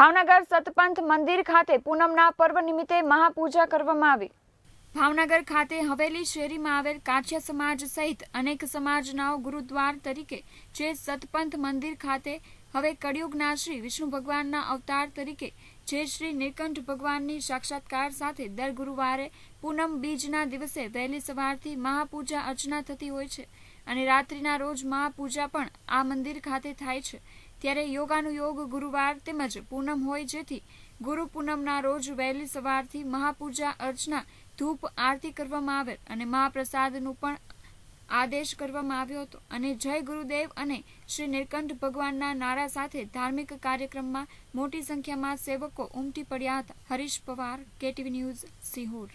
ભાવનગર સતપંથ મંદિર ખાતે પૂનમના પર્વ નિમિત્તે મહાપૂજા કરવામાં આવી ભાવનગર ખાતે હવેલી શેરીમાં આવેલ કાઠિયા સમાજ સહિત અનેક સમાજનાઓ ગુરુદ્વાર તરીકે જે સતપંથ મંદિર ખાતે હવે કળિયુગના શ્રી વિષ્ણુ ભગવાનના અવતાર તરીકે જે શ્રી નીલકંઠ ભગવાનની સાક્ષાત્કાર સાથે દર ગુરુવારે પૂનમ બીજના દિવસે વહેલી સવારથી મહાપૂજા અર્ચના થતી હોય છે અને રાત્રિના રોજ મહાપૂજા પણ આ મંદિર ખાતે થાય છે ત્યારે યોગાનુયોગ ગુરુવાર તેમજ પૂનમ હોય જેથી ગુરુ પૂનમના રોજ વહેલી સવારથી મહાપૂજા અર્ચના ધૂપ આરતી કરવામાં આવેલ અને મહાપ્રસાદનું પણ આદેશ કરવામાં આવ્યો હતો અને જય ગુરુદેવ અને શ્રી નીલકંઠ ભગવાનના નારા સાથે ધાર્મિક કાર્યક્રમમાં મોટી સંખ્યામાં સેવકો ઉમટી પડ્યા હતા હરીશ પવાર કેટીવી ન્યૂઝ સિહોર